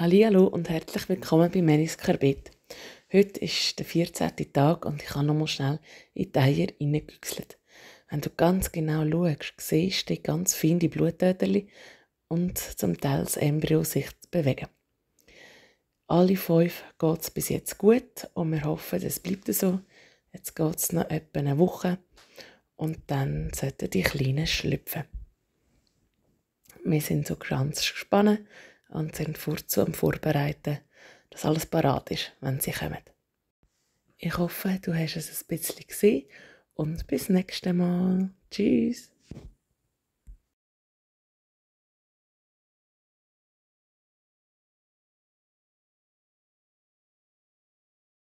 Hallo und herzlich willkommen bei Meris Karbit. Heute ist der 14. Tag und ich habe nochmal schnell in die Eier reingegüchselt. Wenn du ganz genau schaust, siehst du die ganz fein die und zum Teil das Embryo sich bewegen. Alle fünf geht es bis jetzt gut und wir hoffen, es bleibt so. Jetzt geht es noch etwa eine Woche und dann sollten die Kleinen schlüpfen. Wir sind so ganz gespannt und sind vorzu am Vorbereiten, dass alles parat ist, wenn sie kommen. Ich hoffe, du hast es ein bisschen gesehen und bis nächstes Mal. Tschüss!